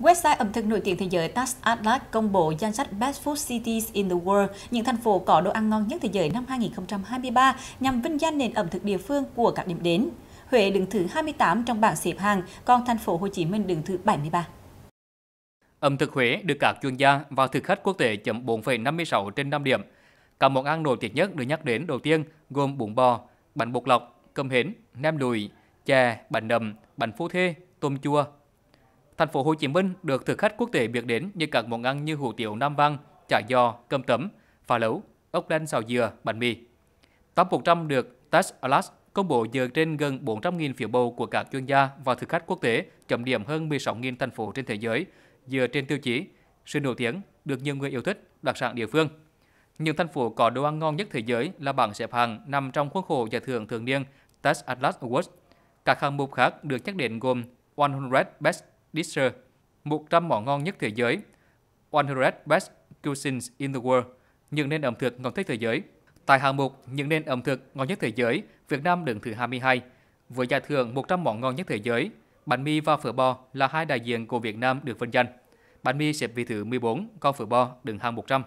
Website ẩm thực nổi tiếng thế giới Taste Atlas công bố danh sách Best Food Cities in the World, những thành phố có đồ ăn ngon nhất thế giới năm 2023 nhằm vinh danh nền ẩm thực địa phương của các điểm đến. Huế đứng thứ 28 trong bảng xếp hạng, còn thành phố Hồ Chí Minh đứng thứ 73. Ẩm thực Huế được các chuyên gia và thực khách quốc tế chấm 4,56 trên 5 điểm. Các món ăn nổi tiếng nhất được nhắc đến đầu tiên gồm bún bò, bánh bột lọc, cơm hến, nem đùi, chè, bánh nầm, bánh phô thê, tôm chua, Thành phố Hồ Chí Minh được thực khách quốc tế biết đến như các món ăn như hủ tiếu Nam Vang, chả giò, cơm tấm, phá lấu, ốc đen xào dừa, bánh mì. Top 100 được Tash Alas công bố dựa trên gần 400.000 phiếu bầu của các chuyên gia và thực khách quốc tế, chấm điểm hơn 16.000 thành phố trên thế giới, dựa trên tiêu chí sự nổi tiếng, được nhiều người yêu thích, đặc sản địa phương. Những thành phố có đồ ăn ngon nhất thế giới là bảng xếp hạng nằm trong khuôn khổ giải thưởng thường niên Taste Atlas Awards. Các hạng mục khác được nhắc đến gồm 100 Best Dishes, 100 món ngon nhất thế giới, 100 Best Cuisines in the World, những nền ẩm thực ngon nhất thế giới. Tại hạng mục những nền ẩm thực ngon nhất thế giới, Việt Nam đứng thứ 22 với giải thưởng 100 món ngon nhất thế giới. Bánh mì và phở bò là hai đại diện của Việt Nam được vinh danh. Bánh mì xếp vị thứ 14, còn phở bò đứng hàng 100.